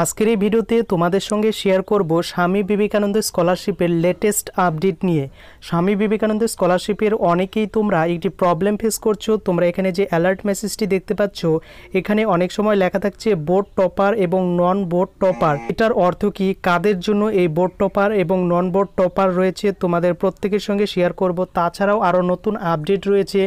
আজকের এই ভিডিওতে তোমাদের সঙ্গে শেয়ার করব স্বামী বিবেকানন্দ স্কলারশিপের লেটেস্ট আপডেট নিয়ে স্বামী বিবেকানন্দ স্কলারশিপের অনেকেই তোমরা একটি প্রবলেম ফেস করছো তোমরা এখানে যে অ্যালার্ট মেসেজটি দেখতে পাচ্ছ এখানে অনেক সময় লেখা থাকছে বোর্ড টপার এবং নন বোর্ড টপার এটার অর্থ কি কাদের জন্য এই বোর্ড টপার এবং নন বোর্ড টপার রয়েছে তোমাদের প্রত্যেকের সঙ্গে শেয়ার করব তাছাড়াও আরও নতুন আপডেট রয়েছে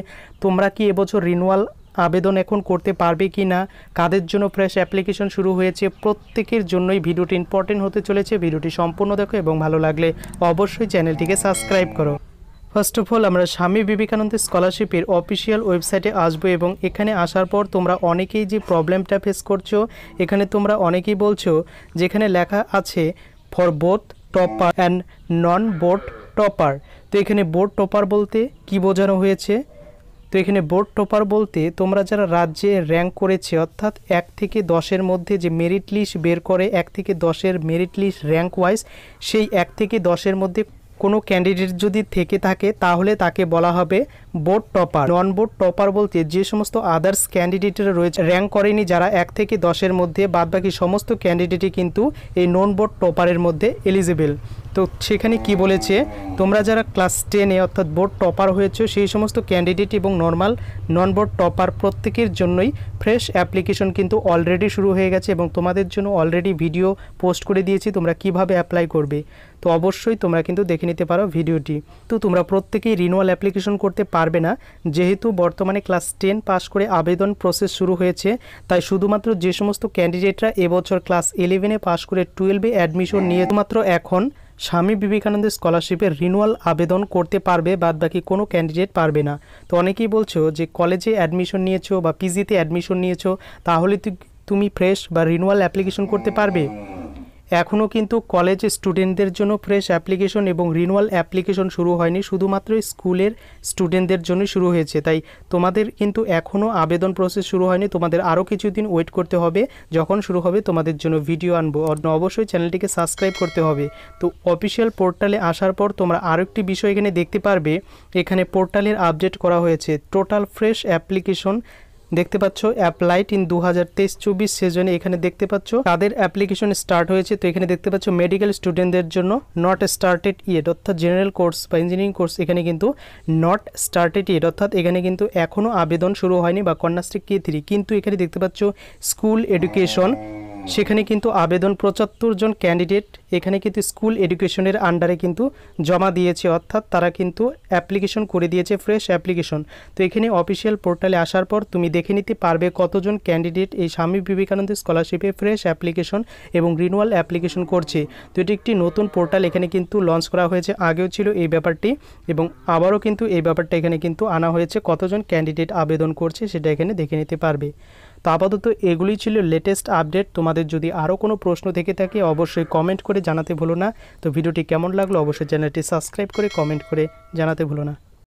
তোমরা কি এবছর রিনুয়াল আবেদন এখন করতে পারবে কি না কাদের জন্য ফ্রেশ অ্যাপ্লিকেশন শুরু হয়েছে প্রত্যেকের জন্যই ভিডিওটি ইম্পর্টেন্ট হতে চলেছে ভিডিওটি সম্পূর্ণ দেখো এবং ভালো লাগলে অবশ্যই চ্যানেলটিকে সাবস্ক্রাইব করো ফার্স্ট অফ অল আমরা স্বামী বিবেকানন্দ স্কলারশিপের অফিসিয়াল ওয়েবসাইটে আসব এবং এখানে আসার পর তোমরা অনেকেই যে প্রবলেমটা ফেস করছো এখানে তোমরা অনেকেই বলছো যেখানে লেখা আছে for both topper and non board topper তো এখানে বোর্ড টপার বলতে কি বোঝানো হয়েছে তো এখানে বোর্ড টপার বলতে তোমরা যারা রাজ্যে র্যাঙ্ক করেছে অর্থাৎ এক থেকে দশের মধ্যে যে মেরিট লিস্ট বের করে এক থেকে দশের মেরিট লিস্ট র্যাঙ্ক ওয়াইজ সেই এক থেকে দশের মধ্যে কোনো ক্যান্ডিডেট যদি থেকে থাকে তাহলে তাকে বলা হবে board topper non board topper বলতে যে সমস্ত আদার্স ক্যান্ডিডেটরা রয়েছে র্যাঙ্ক করেনি যারা এক থেকে দশের মধ্যে বাদবাকি সমস্ত ক্যান্ডিডেটই কিন্তু এই নন বোর্ড টপারের মধ্যে এলিজিবেল তো সেখানে কি বলেছে তোমরা যারা ক্লাস টেনে অর্থাৎ বোর্ড টপার হয়েছে সেই সমস্ত ক্যান্ডিডেট এবং নর্মাল নন বোর্ড টপার প্রত্যেকের জন্যই ফ্রেশ অ্যাপ্লিকেশন কিন্তু অলরেডি শুরু হয়ে গেছে এবং তোমাদের জন্য অলরেডি ভিডিও পোস্ট করে দিয়েছি তোমরা কিভাবে অ্যাপ্লাই করবে তো অবশ্যই তোমরা কিন্তু দেখে নিতে পারো ভিডিওটি তো তোমরা প্রত্যেকেই রিনুয়াল অ্যাপ্লিকেশন করতে পারবে না যেহেতু বর্তমানে ক্লাস টেন পাস করে আবেদন প্রসেস শুরু হয়েছে তাই শুধুমাত্র যে সমস্ত ক্যান্ডিডেটরা এবছর ক্লাস ইলেভেনে পাস করে টুয়েলভে অ্যাডমিশন নিয়ে শুধুমাত্র এখন স্বামী বিবেকানন্দের স্কলারশিপের রিনুয়াল আবেদন করতে পারবে বাদ বাকি কোনো ক্যান্ডিডেট পারবে না তো অনেকেই বলছো যে কলেজে অ্যাডমিশন নিয়েছো বা পিজিতে অ্যাডমিশন নিয়েছো তাহলে তুমি ফ্রেশ বা রিনুয়াল অ্যাপ্লিকেশন করতে পারবে এখনও কিন্তু কলেজ স্টুডেন্টদের জন্য ফ্রেশ অ্যাপ্লিকেশন এবং রিনুয়াল অ্যাপ্লিকেশন শুরু হয়নি শুধুমাত্র স্কুলের স্টুডেন্টদের জন্য শুরু হয়েছে তাই তোমাদের কিন্তু এখনও আবেদন প্রসেস শুরু হয়নি তোমাদের আরও কিছুদিন ওয়েট করতে হবে যখন শুরু হবে তোমাদের জন্য ভিডিও আনবো অবশ্যই চ্যানেলটিকে সাবস্ক্রাইব করতে হবে তো অফিসিয়াল পোর্টালে আসার পর তোমরা আরও একটি বিষয় এখানে দেখতে পারবে এখানে পোর্টালের আপডেট করা হয়েছে টোটাল ফ্রেশ অ্যাপ্লিকেশন দেখতে পাচ্ছ অ্যাপ্লাইড ইন দু হাজার তেইশ চব্বিশ সেজনে এখানে দেখতে পাচ্ছ তাদের অ্যাপ্লিকেশন স্টার্ট হয়েছে তো এখানে দেখতে পাচ্ছ মেডিকেল স্টুডেন্টদের জন্য নট স্টার্টেড ইয়েট অর্থাৎ জেনারেল কোর্স বা ইঞ্জিনিয়ারিং কোর্স এখানে কিন্তু নট স্টার্টেড ইয়েট অর্থাৎ এখানে কিন্তু এখনও আবেদন শুরু হয়নি বা কন্যাশ্রী কে থ্রি কিন্তু এখানে দেখতে পাচ্ছ স্কুল এডুকেশন সেখানে কিন্তু আবেদন পঁচাত্তর জন ক্যান্ডিডেট এখানে কিন্তু স্কুল এডুকেশনের আন্ডারে কিন্তু জমা দিয়েছে অর্থাৎ তারা কিন্তু অ্যাপ্লিকেশন করে দিয়েছে ফ্রেশ অ্যাপ্লিকেশন তো এখানে অফিসিয়াল পোর্টালে আসার পর তুমি দেখে নিতে পারবে কতজন ক্যান্ডিডেট এই স্বামী বিবেকানন্দ স্কলারশিপে ফ্রেশ অ্যাপ্লিকেশন এবং রিনুয়াল অ্যাপ্লিকেশন করছে তো এটি একটি নতুন পোর্টাল এখানে কিন্তু লঞ্চ করা হয়েছে আগেও ছিল এই ব্যাপারটি এবং আবারও কিন্তু এই ব্যাপারটা এখানে কিন্তু আনা হয়েছে কতজন ক্যান্ডিডেট আবেদন করছে সেটা এখানে দেখে নিতে পারবে তো আপাতত এগুলি ছিল লেটেস্ট আপডেট তোমাদের যদি আরও কোনো প্রশ্ন থেকে থাকে অবশ্যই কমেন্ট করে জানাতে ভুলো না তো ভিডিওটি কেমন লাগলো অবশ্যই চ্যানেলটি সাবস্ক্রাইব করে কমেন্ট করে জানাতে ভুলো না